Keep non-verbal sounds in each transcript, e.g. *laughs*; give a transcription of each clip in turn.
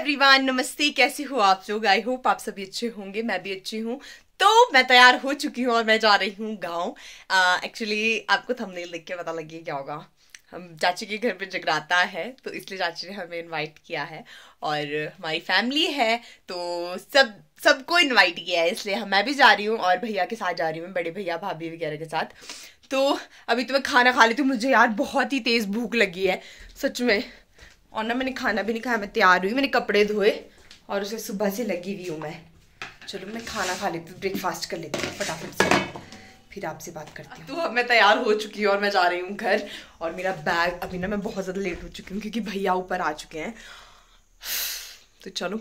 everyone नमस्ते कैसे हो आप लोग आई होप आप सभी अच्छे होंगे मैं भी अच्छी हूँ तो मैं तैयार हो चुकी हूँ और मैं जा रही हूँ गाँव एक्चुअली uh, आपको थंबनेल देख के पता लगी क्या होगा हम चाची के घर पे जगराता है तो इसलिए चाची ने हमें इनवाइट किया है और हमारी फैमिली है तो सब सबको इनवाइट किया है इसलिए मैं भी जा रही हूँ और भैया के साथ जा रही हूँ बड़े भैया भाभी वगैरह के साथ तो अभी तो मैं खाना खा लेती हूँ तो मुझे यार बहुत ही तेज़ भूख लगी है सच में और ना मैंने खाना भी नहीं खाया मैं तैयार हुई मैंने कपड़े धोए और उसे सुबह से लगी हुई हूँ मैं चलो मैं खाना खा लेती हूँ ब्रेकफास्ट कर लेती हूँ फटाफट से फिर आपसे बात करती हूँ तो अब मैं तैयार हो चुकी हूँ और मैं जा रही हूँ घर और मेरा बैग अभी ना मैं बहुत ज़्यादा लेट हो चुकी हूँ क्योंकि भैया ऊपर आ चुके हैं तो चलो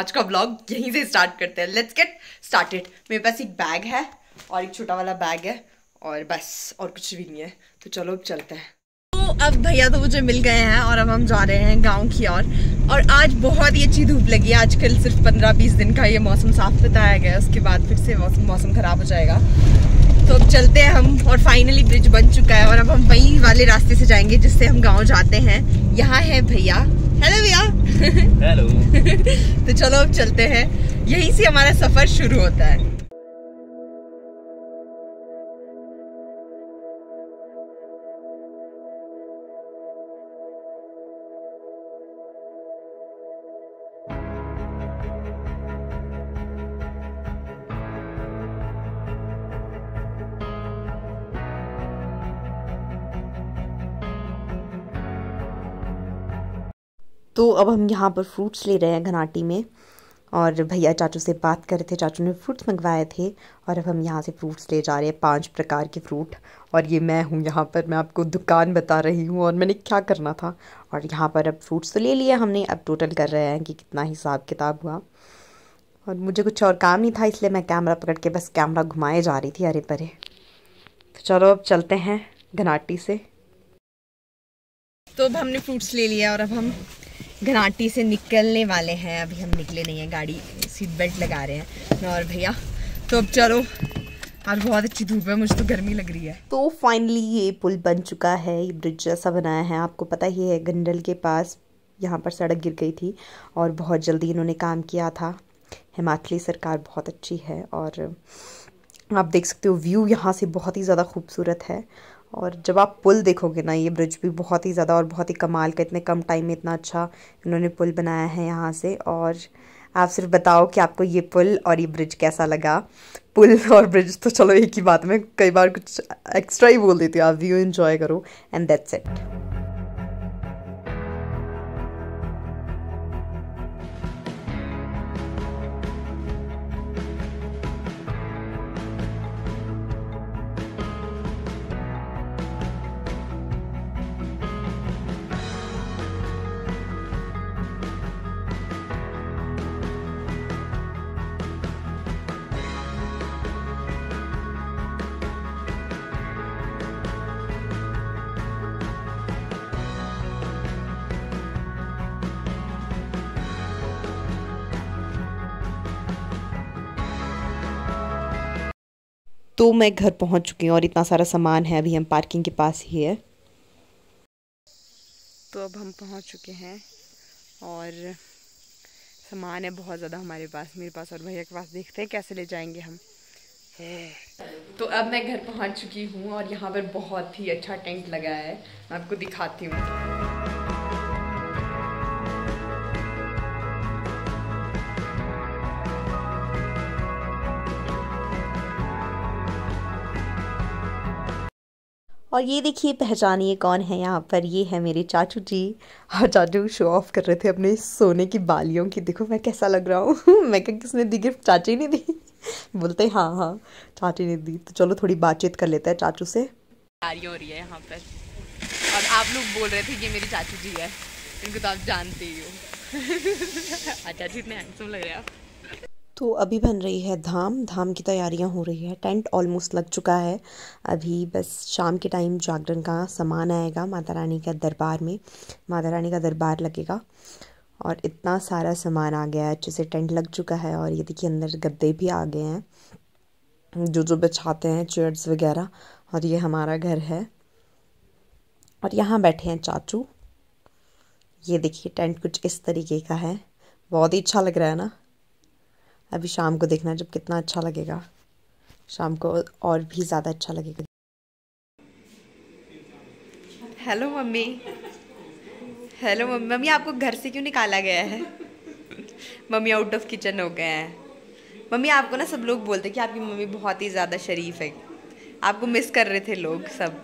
आज का ब्लॉग यहीं से स्टार्ट करते हैं लेट्स गेट स्टार्टेड मेरे पास एक बैग है और एक छोटा वाला बैग है और बस और कुछ भी नहीं है तो चलो अब चलते हैं अब भैया तो मुझे मिल गए हैं और अब हम जा रहे हैं गांव की ओर और, और आज बहुत ही अच्छी धूप लगी है आजकल सिर्फ 15-20 दिन का ये मौसम साफ बताया गया उसके बाद फिर से मौसम मौसम ख़राब हो जाएगा तो अब चलते हैं हम और फाइनली ब्रिज बन चुका है और अब हम वहीं वाले रास्ते से जाएंगे जिससे हम गाँव जाते हैं यहाँ है भैया हेलो भैया हेलो *laughs* तो चलो अब चलते हैं यहीं से हमारा सफ़र शुरू होता है तो अब हम यहाँ पर फ्रूट्स ले रहे हैं घनाटी में और भैया चाचू से बात कर रहे थे चाचू ने फ्रूट्स मंगवाए थे और अब हम यहाँ से फ्रूट्स ले जा रहे हैं पांच प्रकार के फ्रूट और ये मैं हूँ यहाँ पर मैं आपको दुकान बता रही हूँ और मैंने क्या करना था और यहाँ पर अब फ्रूट्स तो ले लिया हमने अब टोटल कर रहे हैं कि कितना हिसाब किताब हुआ और मुझे कुछ और काम नहीं था इसलिए मैं कैमरा पकड़ के बस कैमरा घुमाए जा रही थी अरे परे तो चलो अब चलते हैं घनाटी से तो अब हमने फ्रूट्स ले लिया और अब हम घनाटी से निकलने वाले हैं अभी हम निकले नहीं हैं गाड़ी सीट बेल्ट लगा रहे हैं और भैया तो अब चलो आज बहुत अच्छी धूप है मुझे तो गर्मी लग रही है तो फाइनली ये पुल बन चुका है ये ब्रिज जैसा बनाया है आपको पता ही है गंडल के पास यहाँ पर सड़क गिर गई थी और बहुत जल्दी इन्होंने काम किया था हिमाचली सरकार बहुत अच्छी है और आप देख सकते हो व्यू यहाँ से बहुत ही ज़्यादा खूबसूरत है और जब आप पुल देखोगे ना ये ब्रिज भी बहुत ही ज़्यादा और बहुत ही कमाल का इतने कम टाइम में इतना अच्छा इन्होंने पुल बनाया है यहाँ से और आप सिर्फ बताओ कि आपको ये पुल और ये ब्रिज कैसा लगा पुल और ब्रिज तो चलो एक ही बात में कई बार कुछ एक्स्ट्रा ही बोल देती हूँ आप व्यू इन्जॉय करो एंड दैट्स इट तो मैं घर पहुंच चुकी हूँ और इतना सारा सामान है अभी हम पार्किंग के पास ही है तो अब हम पहुंच चुके हैं और सामान है बहुत ज़्यादा हमारे पास मेरे पास और भैया के पास देखते हैं कैसे ले जाएंगे हम तो अब मैं घर पहुंच चुकी हूँ और यहाँ पर बहुत ही अच्छा टेंट लगा है मैं आपको दिखाती हूँ और ये देखिए पहचानिए कौन है यहाँ पर ये है मेरे चाचू जी और चाचू शो ऑफ कर रहे थे अपने सोने की बालियों की देखो मैं कैसा लग रहा हूँ *laughs* मैं क्या किसने दी गिफ्ट चाची ने दी *laughs* बोलते हाँ हाँ चाची ने दी तो चलो थोड़ी बातचीत कर लेते हैं चाचू से तैयारी हो रही है यहाँ पर और आप लोग बोल रहे थे ये मेरी चाचू जी है इनको तो आप जानते ही हो *laughs* अच्छा इतने हैंडसम लग रहे हैं आप तो अभी बन रही है धाम धाम की तैयारियां हो रही है टेंट ऑलमोस्ट लग चुका है अभी बस शाम के टाइम जागरण का सामान आएगा माता रानी का दरबार में माता रानी का दरबार लगेगा और इतना सारा सामान आ गया है अच्छे से टेंट लग चुका है और ये देखिए अंदर गद्दे भी आ गए हैं जो जो बिछाते हैं चेयर्स वगैरह और ये हमारा घर है और यहाँ बैठे हैं चाचू ये देखिए टेंट कुछ इस तरीके का है बहुत ही अच्छा लग रहा है ना अभी शाम को देखना जब कितना अच्छा लगेगा शाम को और भी ज़्यादा अच्छा लगेगा hello mummy hello mummy mummy आपको घर से क्यों निकाला गया है मम्मी आउट ऑफ किचन हो गए हैं मम्मी आपको ना सब लोग बोलते कि आपकी मम्मी बहुत ही ज़्यादा शरीफ है आपको मिस कर रहे थे लोग सब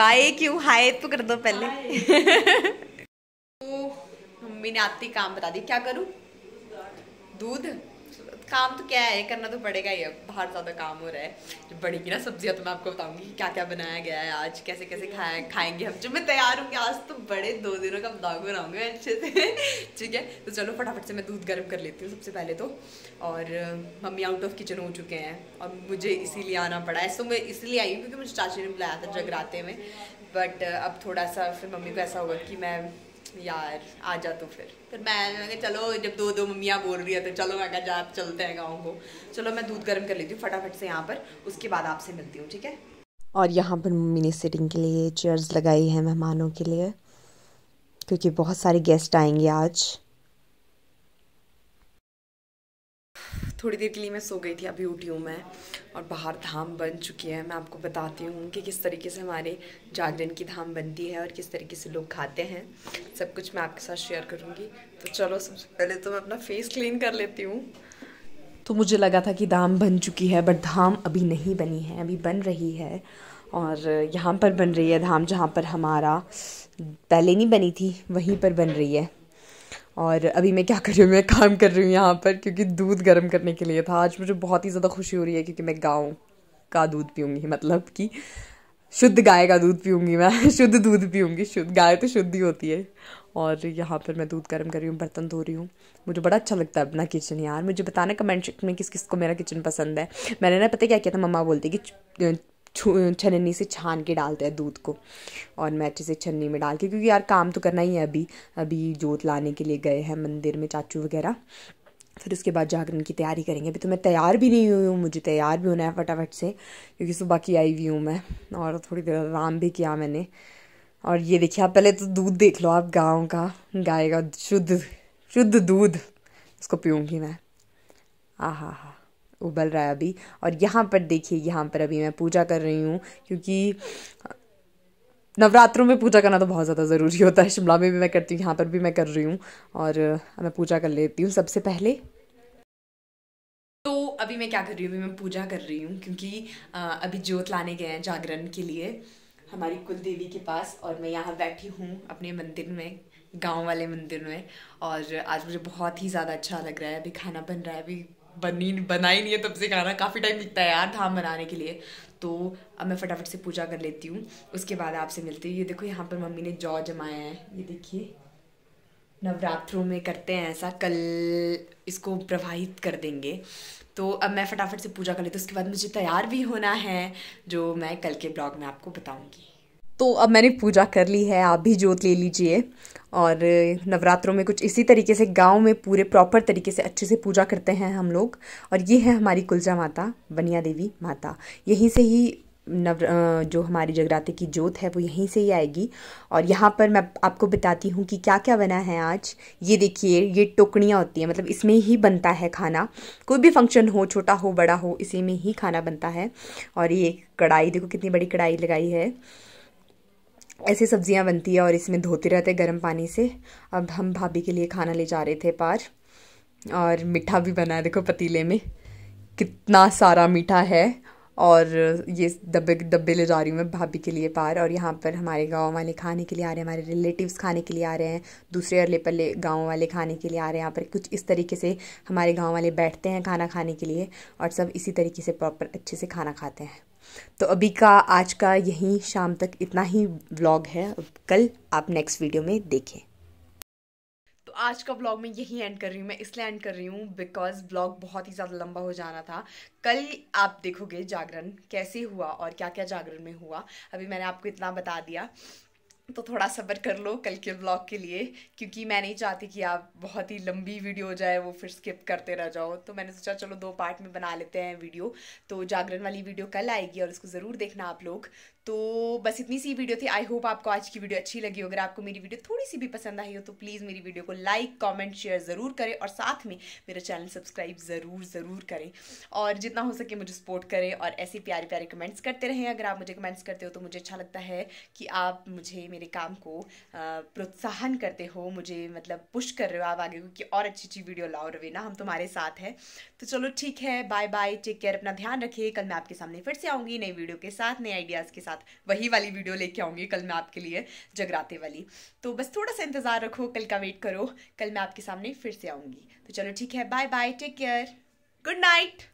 बाय क्यों हाय तो कर दो पहले *laughs* तो मम्मी ने आपकी काम बता दी क्या करूँ दूध काम तो क्या है करना तो पड़ेगा ही अब बाहर ज़्यादा काम हो रहा है जब बढ़ेगी ना सब्जियाँ तो मैं आपको बताऊँगी क्या क्या बनाया गया है आज कैसे कैसे खाए खाएंगे हम जब मैं तैयार हूँ आज तो बड़े दो दिनों का दाग बनाऊँगी अच्छे से *laughs* ठीक है तो चलो फटाफट से मैं दूध गर्म कर लेती हूँ सबसे पहले तो और मम्मी आउट ऑफ किचन हो चुके हैं और मुझे इसीलिए आना पड़ा है सो मैं इसलिए आई हूँ क्योंकि मुझे चाची ने बुलाया था जगराते में बट अब थोड़ा सा फिर मम्मी को ऐसा होगा कि मैं यार आ जा तो फिर फिर मैं कहा चलो जब दो दो मम्मियाँ बोल रही है तो चलो मैं कहा जा चलते हैं गाँव को चलो मैं दूध गर्म कर लेती हूँ फटाफट से यहाँ पर उसके बाद आपसे मिलती हूँ ठीक है और यहाँ पर मम्मी ने सिटिंग के लिए चेयर्स लगाई हैं मेहमानों के लिए क्योंकि बहुत सारे गेस्ट आएंगे आज थोड़ी देर के लिए मैं सो गई थी अभी उठी हूँ मैं और बाहर धाम बन चुकी है मैं आपको बताती हूँ कि किस तरीके से हमारे जागरण की धाम बनती है और किस तरीके से लोग खाते हैं सब कुछ मैं आपके साथ शेयर करूँगी तो चलो सबसे पहले तो मैं अपना फेस क्लीन कर लेती हूँ तो मुझे लगा था कि धाम बन चुकी है बट धाम अभी नहीं बनी है अभी बन रही है और यहाँ पर बन रही है धाम जहाँ पर हमारा पहले नहीं बनी थी वहीं पर बन रही है और अभी मैं क्या कर रही हूँ मैं काम कर रही हूँ यहाँ पर क्योंकि दूध गर्म करने के लिए था आज मुझे बहुत ही ज़्यादा खुशी हो रही है क्योंकि मैं गाँव का दूध पीऊँगी मतलब कि शुद्ध गाय का दूध पीऊँगी मैं *laughs* शुद्ध दूध पीऊँगी शुद्ध गाय तो शुद्ध ही होती है और यहाँ पर मैं दूध गर्म कर रही हूँ बर्तन धो रही हूँ मुझे बड़ा अच्छा लगता है अपना किचन यार मुझे बताना कमेंट सेक्शन में किस किस को मेरा किचन पसंद है मैंने ना पता क्या किया था मम्मा बोलती कि छन्नी से छान के डालते हैं दूध को और मैं अच्छे से छन्नी में डाल के क्योंकि यार काम तो करना ही है अभी अभी जोत लाने के लिए गए हैं मंदिर में चाचू वगैरह फिर उसके बाद जागरण की तैयारी करेंगे अभी तो मैं तैयार भी नहीं हुई हूँ मुझे तैयार भी होना है फटाफट से क्योंकि सुबह की आई हुई हूँ मैं और थोड़ी देर आराम भी किया मैंने और ये देखिए आप पहले तो दूध देख लो आप गाँव का गाय का शुद्ध शुद्ध दूध उसको पीऊँगी मैं आहा हा उबल रहा है अभी और यहाँ पर देखिए यहाँ पर अभी मैं पूजा कर रही हूँ क्योंकि नवरात्रों में पूजा करना तो बहुत ज़्यादा ज़रूरी होता है शिमला में भी मैं करती हूँ यहाँ पर भी मैं कर रही हूँ और मैं पूजा कर लेती हूँ सबसे पहले तो अभी मैं क्या कर रही हूँ अभी मैं पूजा कर रही हूँ क्योंकि अभी जोत लाने गए हैं जागरण के लिए हमारी कुल देवी के पास और मैं यहाँ बैठी हूँ अपने मंदिर में गांव वाले मंदिर में और आज मुझे बहुत ही ज़्यादा अच्छा लग रहा है अभी खाना बन रहा है अभी बनी बनाई नहीं है तब से खाना काफ़ी टाइम लगता है यार धाम बनाने के लिए तो अब मैं फटाफट से पूजा कर लेती हूँ उसके बाद आपसे मिलती हूँ ये देखो यहाँ पर मम्मी ने जौ जमाया है ये देखिए नवरात्रों में करते हैं ऐसा कल इसको प्रवाहित कर देंगे तो अब मैं फटाफट से पूजा कर लेती हूँ उसके बाद मुझे तैयार भी होना है जो मैं कल के ब्लॉग में आपको बताऊँगी तो अब मैंने पूजा कर ली है आप भी जोत ले लीजिए और नवरात्रों में कुछ इसी तरीके से गांव में पूरे प्रॉपर तरीके से अच्छे से पूजा करते हैं हम लोग और ये है हमारी कुलजा माता बनिया देवी माता यहीं से ही नव जो हमारी जगराते की जोत है वो यहीं से ही आएगी और यहाँ पर मैं आपको बताती हूँ कि क्या क्या बना है आज ये देखिए ये टोकड़ियाँ होती हैं मतलब इसमें ही बनता है खाना कोई भी फंक्शन हो छोटा हो बड़ा हो इसी में ही खाना बनता है और ये कढ़ाई देखो कितनी बड़ी कढ़ाई लगाई है ऐसी सब्जियां बनती है और इसमें धोते रहते गर्म पानी से अब हम भाभी के लिए खाना ले जा रहे थे पार और मीठा भी बना है देखो पतीले में कितना सारा मीठा है और ये डब्बे डब्बे ले जा रही हूँ मैं भाभी के लिए पार और यहाँ पर हमारे गांव वाले खाने के लिए आ रहे हैं हमारे रिलेटिव्स खाने के लिए आ रहे हैं दूसरे अरले पल्ले गांव वाले खाने के लिए आ रहे हैं यहाँ पर कुछ इस तरीके से हमारे गांव वाले बैठते हैं खाना खाने के लिए और सब इसी तरीके से प्रॉपर अच्छे से खाना खाते हैं तो अभी का आज का यहीं शाम तक इतना ही व्लॉग है कल आप नेक्स्ट वीडियो में देखें तो आज का ब्लॉग मैं यही एंड कर रही हूँ मैं इसलिए एंड कर रही हूँ बिकॉज ब्लॉग बहुत ही ज़्यादा लंबा हो जाना था कल आप देखोगे जागरण कैसे हुआ और क्या क्या जागरण में हुआ अभी मैंने आपको इतना बता दिया तो थोड़ा सब्र कर लो कल के ब्लॉग के लिए क्योंकि मैं नहीं चाहती कि आप बहुत ही लंबी वीडियो हो जाए वो फिर स्किप करते रह जाओ तो मैंने सोचा चलो दो पार्ट में बना लेते हैं वीडियो तो जागरण वाली वीडियो कल आएगी और उसको ज़रूर देखना आप लोग तो बस इतनी सी वीडियो थी आई होप आपको आज की वीडियो अच्छी लगी हो अगर आपको मेरी वीडियो थोड़ी सी भी पसंद आई हो तो प्लीज़ मेरी वीडियो को लाइक कमेंट शेयर ज़रूर करें और साथ में मेरा चैनल सब्सक्राइब ज़रूर ज़रूर करें और जितना हो सके मुझे सपोर्ट करें और ऐसे प्यारे प्यारे कमेंट्स करते रहें अगर आप मुझे कमेंट्स करते हो तो मुझे अच्छा लगता है कि आप मुझे मेरे काम को प्रोत्साहन करते हो मुझे मतलब पुश कर रहे हो आप आगे को कि और अच्छी अच्छी वीडियो लाओ रवीना हम तुम्हारे साथ हैं तो चलो ठीक है बाय बाय टेक केयर अपना ध्यान रखिए कल मैं आपके सामने फिर से आऊँगी नई वीडियो के साथ नए आइडियाज़ के साथ साथ वही वाली वीडियो लेके आऊँगी कल मैं आपके लिए जगराते वाली तो बस थोड़ा सा इंतज़ार रखो कल का वेट करो कल मैं आपके सामने फिर से आऊँगी तो चलो ठीक है bye bye take care good night